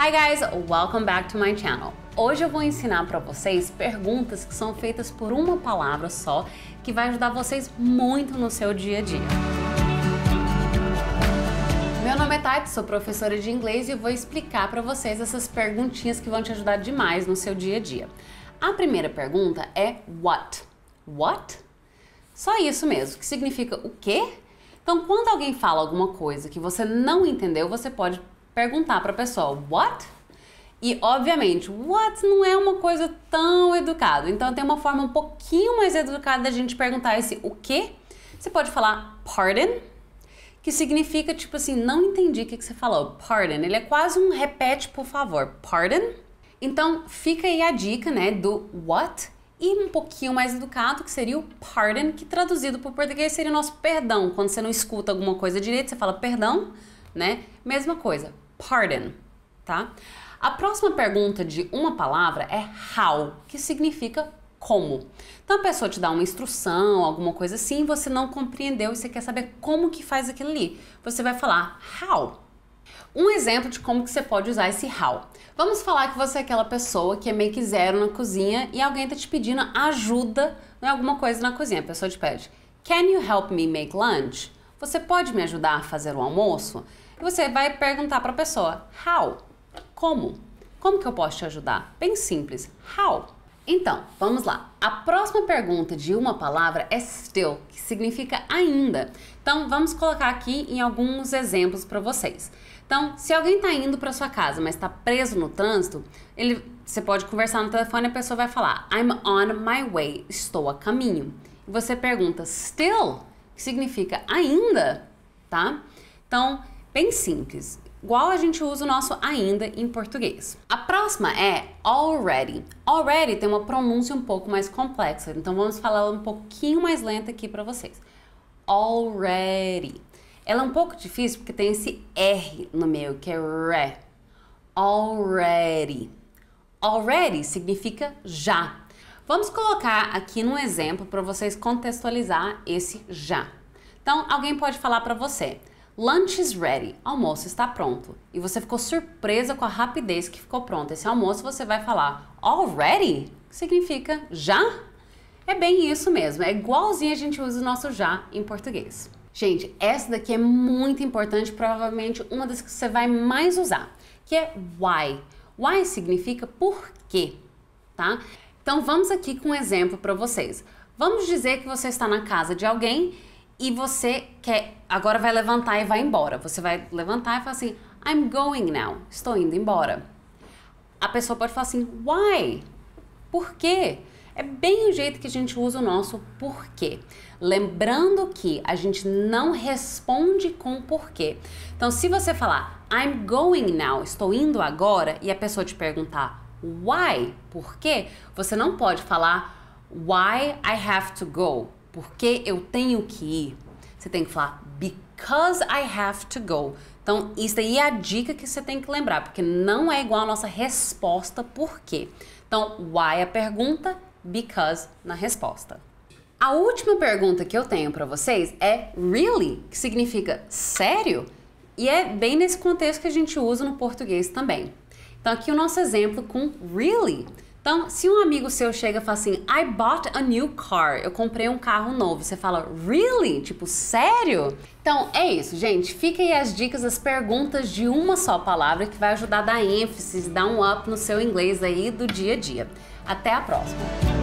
Hi guys, welcome back to my channel. Hoje eu vou ensinar para vocês perguntas que são feitas por uma palavra só, que vai ajudar vocês muito no seu dia a dia. Meu nome é Tati, sou professora de inglês e vou explicar para vocês essas perguntinhas que vão te ajudar demais no seu dia a dia. A primeira pergunta é what? What? Só isso mesmo, que significa o quê? Então, quando alguém fala alguma coisa que você não entendeu, você pode perguntar para a pessoa what? E obviamente, what não é uma coisa tão educada. Então tem uma forma um pouquinho mais educada da gente perguntar esse o que. Você pode falar pardon, que significa tipo assim, não entendi o que, que você falou. Pardon, ele é quase um repete por favor. Pardon. Então fica aí a dica, né, do what e um pouquinho mais educado, que seria o pardon, que traduzido para o português seria o nosso perdão. Quando você não escuta alguma coisa direito, você fala perdão, né? Mesma coisa pardon, tá? A próxima pergunta de uma palavra é how, que significa como. Então a pessoa te dá uma instrução, alguma coisa assim, você não compreendeu e você quer saber como que faz aquilo ali. Você vai falar how. Um exemplo de como que você pode usar esse how. Vamos falar que você é aquela pessoa que é meio que zero na cozinha e alguém está te pedindo ajuda em alguma coisa na cozinha. A pessoa te pede, can you help me make lunch? Você pode me ajudar a fazer o almoço? E você vai perguntar para a pessoa: How? Como? Como que eu posso te ajudar? Bem simples. How? Então, vamos lá. A próxima pergunta de uma palavra é still, que significa ainda. Então, vamos colocar aqui em alguns exemplos para vocês. Então, se alguém está indo para sua casa, mas está preso no trânsito, ele, você pode conversar no telefone e a pessoa vai falar: I'm on my way, estou a caminho. E você pergunta: still, que significa ainda, tá? Então, bem simples, igual a gente usa o nosso ainda em português. A próxima é already. Already tem uma pronúncia um pouco mais complexa, então vamos falar um pouquinho mais lenta aqui para vocês. Already. Ela é um pouco difícil porque tem esse R no meio, que é re. Already. Already significa já. Vamos colocar aqui num exemplo para vocês contextualizar esse já. Então, alguém pode falar para você: Lunch is ready, almoço está pronto. E você ficou surpresa com a rapidez que ficou pronto esse almoço, você vai falar already? Que significa já? É bem isso mesmo, é igualzinho a gente usa o nosso já em português. Gente, essa daqui é muito importante, provavelmente uma das que você vai mais usar, que é why. Why significa por quê, tá? Então vamos aqui com um exemplo para vocês. Vamos dizer que você está na casa de alguém e você quer agora vai levantar e vai embora. Você vai levantar e falar assim, I'm going now, estou indo embora. A pessoa pode falar assim, why? Por quê? É bem o jeito que a gente usa o nosso porquê. Lembrando que a gente não responde com porquê. Então, se você falar I'm going now, estou indo agora, e a pessoa te perguntar why, por quê, você não pode falar why I have to go porque eu tenho que ir, você tem que falar because I have to go. Então, isso aí é a dica que você tem que lembrar, porque não é igual a nossa resposta por quê. Então, why a pergunta, because na resposta. A última pergunta que eu tenho para vocês é really, que significa sério, e é bem nesse contexto que a gente usa no português também. Então, aqui o nosso exemplo com really. Então, se um amigo seu chega e fala assim, I bought a new car, eu comprei um carro novo, você fala, really? Tipo, sério? Então, é isso, gente. Fiquem as dicas, as perguntas de uma só palavra que vai ajudar a dar ênfase, dar um up no seu inglês aí do dia a dia. Até a próxima!